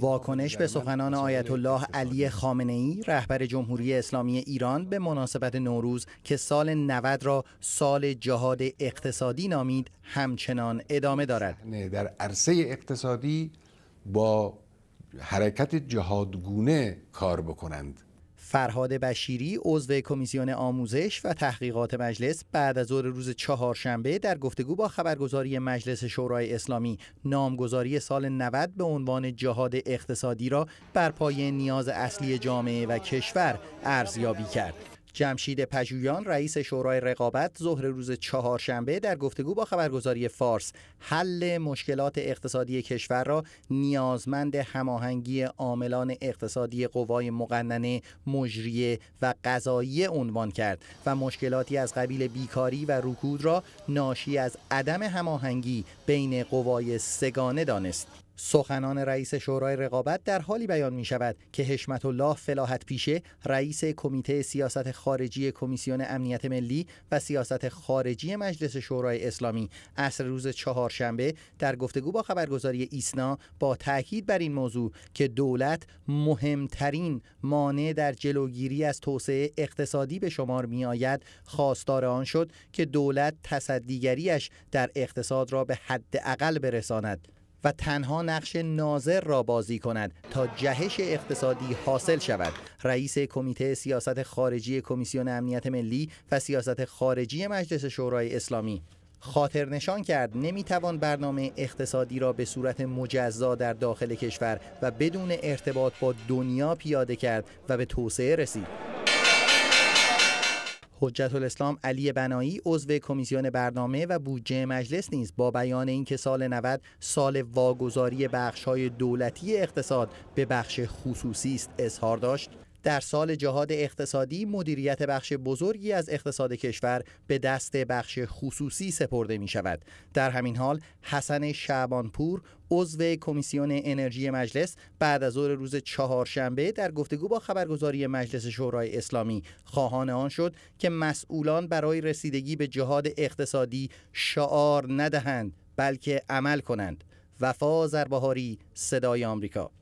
واکنش به سخنان آیت الله علی خامنه ای رهبر جمهوری اسلامی ایران به مناسبت نوروز که سال 90 را سال جهاد اقتصادی نامید همچنان ادامه دارد در عرصه اقتصادی با حرکت جهادگونه کار بکنند فرهاد بشیری عضو کمیسیون آموزش و تحقیقات مجلس بعد از ظهر روز چهارشنبه در گفتگو با خبرگزاری مجلس شورای اسلامی نامگذاری سال 90 به عنوان جهاد اقتصادی را بر پایه نیاز اصلی جامعه و کشور ارزیابی کرد. جمشید پژویان رئیس شورای رقابت ظهر روز چهارشنبه در گفتگو با خبرگزاری فارس حل مشکلات اقتصادی کشور را نیازمند هماهنگی عاملان اقتصادی قوای مقننه مجریه و قضایی عنوان کرد و مشکلاتی از قبیل بیکاری و رکود را ناشی از عدم هماهنگی بین قوای سگانه دانست سخنان رئیس شورای رقابت در حالی بیان می شود که حشمت الله فلاحت پیشه رئیس کمیته سیاست خارجی کمیسیون امنیت ملی و سیاست خارجی مجلس شورای اسلامی عصر روز چهارشنبه در گفتگو با خبرگزاری ایسنا با تاکید بر این موضوع که دولت مهمترین مانع در جلوگیری از توسعه اقتصادی به شمار می آید خواستار آن شد که دولت تصدیگریش در اقتصاد را به حد اقل برساند و تنها نقش ناظر را بازی کند تا جهش اقتصادی حاصل شود رئیس کمیته سیاست خارجی کمیسیون امنیت ملی و سیاست خارجی مجلس شورای اسلامی خاطر نشان کرد نمیتوان برنامه اقتصادی را به صورت مجزا در داخل کشور و بدون ارتباط با دنیا پیاده کرد و به توسعه رسید حجت الاسلام علی بنایی عضو کمیسیون برنامه و بودجه مجلس نیز با بیان اینکه سال 90 سال واگذاری بخش های دولتی اقتصاد به بخش خصوصی است اظهار داشت در سال جهاد اقتصادی مدیریت بخش بزرگی از اقتصاد کشور به دست بخش خصوصی سپرده می شود. در همین حال حسن شعبانپور عضو کمیسیون انرژی مجلس بعد از ظهر روز چهارشنبه در گفتگو با خبرگزاری مجلس شورای اسلامی خواهان آن شد که مسئولان برای رسیدگی به جهاد اقتصادی شعار ندهند بلکه عمل کنند وفا زربهاری صدای آمریکا